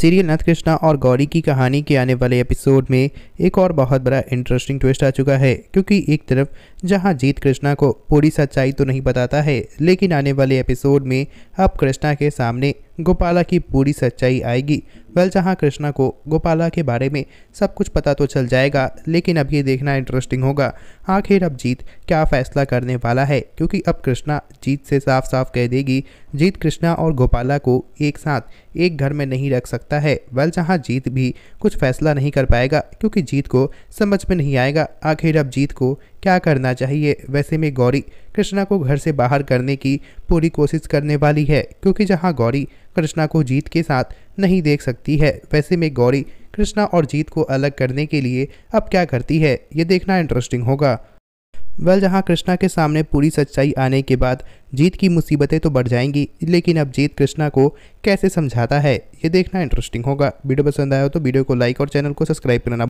serial नथ कृष्णा और गौरी की कहानी के आने वाले एपिसोड में एक और बहुत बड़ा इंटरेस्टिंग ट्विस्ट आ चुका है क्योंकि एक तरफ जहां जीत कृष्णा को पूरी सच्चाई तो नहीं बताता है लेकिन आने वाले एपिसोड में अब कृष्णा के सामने गोपाला की पूरी सच्चाई आएगी वेल जहाँ कृष्णा को गोपाला के बारे में सब कुछ पता तो चल जाएगा लेकिन अब ये देखना इंटरेस्टिंग होगा आखिर अब जीत क्या फैसला करने वाला है क्योंकि अब कृष्णा जीत से साफ साफ कह देगी जीत कृष्णा और गोपाला को एक साथ एक घर में नहीं रख सकता है वेल जहाँ जीत भी कुछ फैसला नहीं कर पाएगा क्योंकि जीत को समझ में नहीं आएगा आखिर अब जीत को क्या करना चाहिए वैसे में गौरी कृष्णा को घर से बाहर करने की पूरी कोशिश करने वाली है क्योंकि जहां गौरी कृष्णा को जीत के साथ नहीं देख सकती है वैसे में गौरी कृष्णा और जीत को अलग करने के लिए अब क्या करती है ये देखना इंटरेस्टिंग होगा वेल जहां कृष्णा के सामने पूरी सच्चाई आने के बाद जीत की मुसीबतें तो बढ़ जाएंगी लेकिन अब जीत कृष्णा को कैसे समझाता है ये देखना इंटरेस्टिंग होगा वीडियो पसंद आया हो तो वीडियो को लाइक और चैनल को सब्सक्राइब करना